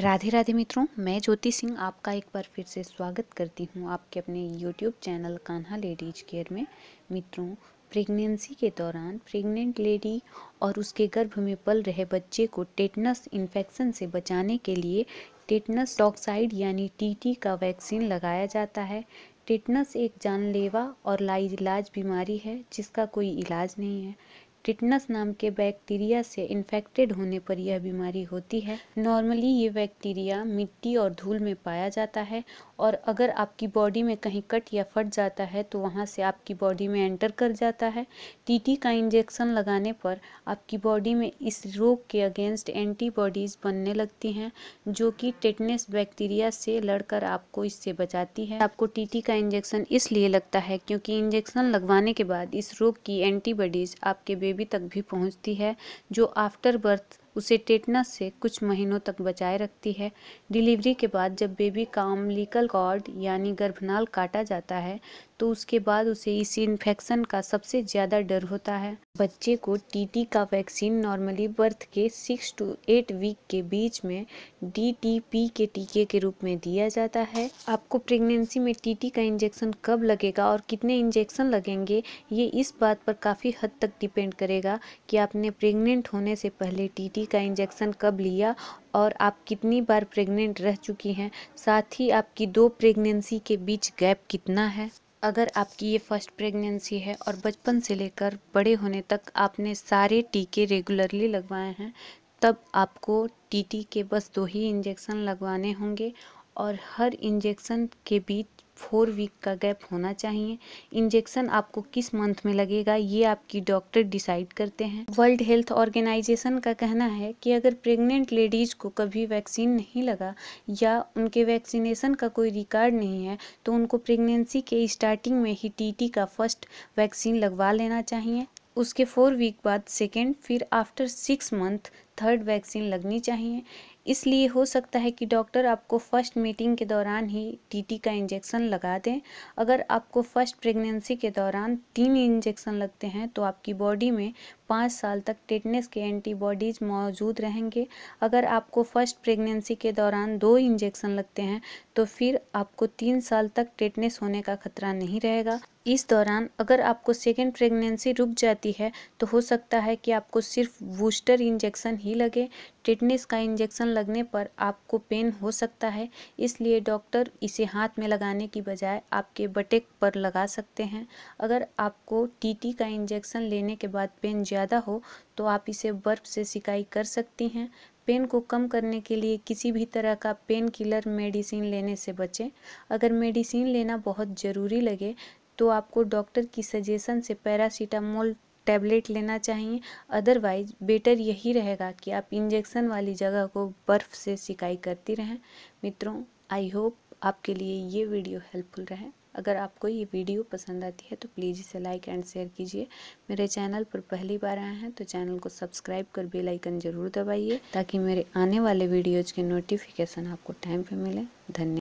राधे राधे मित्रों मैं ज्योति सिंह आपका एक बार फिर से स्वागत करती हूँ आपके अपने YouTube channel Kanha ladies care में मित्रों प्रेगनेंसी के दौरान प्रेग्नेंट लेडी और उसके गर्भ में पल रहे बच्चे को टेटनस इन्फेक्शन से बचाने के लिए टेटनस टॉक्साइड यानी टीटी का वैक्सीन लगाया जाता है टेटनस एक जानलेवा और लाइलाज बीमारी है जिसका कोई इलाज नहीं है टिटनस नाम के बैक्टीरिया से इन्फेक्टेड होने पर यह बीमारी होती है नॉर्मली ये बैक्टीरिया मिट्टी और धूल में पाया जाता है और अगर आपकी बॉडी में कहीं कट या फट जाता है तो वहाँ से आपकी बॉडी में एंटर कर जाता है टीटी का इंजेक्शन लगाने पर आपकी बॉडी में इस रोग के अगेंस्ट एंटीबॉडीज़ बनने लगती हैं जो कि टिटनेस बैक्टीरिया से लड़कर आपको इससे बचाती है आपको टीटी का इंजेक्शन इसलिए लगता है क्योंकि इंजेक्शन लगवाने के बाद इस रोग की एंटीबॉडीज़ आपके बेबी तक भी पहुंचती है जो आफ्टर बर्थ उसे टेटनस से कुछ महीनों तक बचाए रखती है डिलीवरी के बाद जब बेबी का अम्लिकल कॉर्ड यानी गर्भनाल काटा जाता है तो उसके बाद उसे इस इन्फेक्शन का सबसे ज़्यादा डर होता है बच्चे को टीटी का वैक्सीन नॉर्मली बर्थ के सिक्स टू एट वीक के बीच में डीटीपी के टीके के रूप में दिया जाता है आपको प्रेगनेंसी में टीटी का इंजेक्शन कब लगेगा और कितने इंजेक्शन लगेंगे ये इस बात पर काफ़ी हद तक डिपेंड करेगा कि आपने प्रेग्नेंट होने से पहले टीटी का इंजेक्शन कब लिया और आप कितनी बार प्रेग्नेंट रह चुकी हैं साथ ही आपकी दो प्रेगनेंसी के बीच गैप कितना है अगर आपकी ये फर्स्ट प्रेगनेंसी है और बचपन से लेकर बड़े होने तक आपने सारे टीके रेगुलरली लगवाए हैं तब आपको टीटी के बस दो ही इंजेक्शन लगवाने होंगे और हर इंजेक्शन के बीच फोर वीक का गैप होना चाहिए इंजेक्शन आपको किस मंथ में लगेगा ये आपकी डॉक्टर डिसाइड करते हैं वर्ल्ड हेल्थ ऑर्गेनाइजेशन का कहना है कि अगर प्रेग्नेंट लेडीज़ को कभी वैक्सीन नहीं लगा या उनके वैक्सीनेशन का कोई रिकॉर्ड नहीं है तो उनको प्रेगनेंसी के स्टार्टिंग में ही टीटी का फर्स्ट वैक्सीन लगवा लेना चाहिए उसके फोर वीक बाद सेकेंड फिर after six month third vaccine लगनी चाहिए इसलिए हो सकता है कि डॉक्टर आपको फर्स्ट मीटिंग के दौरान ही टीटी का इंजेक्शन लगा दें अगर आपको फर्स्ट प्रेगनेंसी के दौरान तीन इंजेक्शन लगते हैं तो आपकी बॉडी में पाँच साल तक टेटनेस के एंटीबॉडीज मौजूद रहेंगे अगर आपको फर्स्ट प्रेगनेंसी के दौरान दो इंजेक्शन लगते हैं तो फिर आपको तीन साल तक टेटनेस होने का खतरा नहीं रहेगा इस दौरान अगर आपको सेकेंड प्रेगनेंसी रुक जाती है तो हो सकता है कि आपको सिर्फ बूस्टर इंजेक्शन नहीं लगे टिटनेस का इंजेक्शन लगने पर आपको पेन हो सकता है इसलिए डॉक्टर इसे हाथ में लगाने की बजाय आपके बटेक पर लगा सकते हैं अगर आपको टीटी का इंजेक्शन लेने के बाद पेन ज़्यादा हो तो आप इसे बर्फ से सिकाई कर सकती हैं पेन को कम करने के लिए किसी भी तरह का पेन किलर मेडिसिन लेने से बचें अगर मेडिसिन लेना बहुत ज़रूरी लगे तो आपको डॉक्टर की सजेशन से पैरासीटामोल टैबलेट लेना चाहिए अदरवाइज बेटर यही रहेगा कि आप इंजेक्सन वाली जगह को बर्फ़ से सिकाई करती रहें मित्रों आई होप आपके लिए ये वीडियो हेल्पफुल रहे अगर आपको ये वीडियो पसंद आती है तो प्लीज़ इसे लाइक एंड शेयर कीजिए मेरे चैनल पर पहली बार आए हैं तो चैनल को सब्सक्राइब कर बेल आइकन ज़रूर दबाइए ताकि मेरे आने वाले वीडियोज़ के नोटिफिकेशन आपको टाइम पे मिले धन्यवाद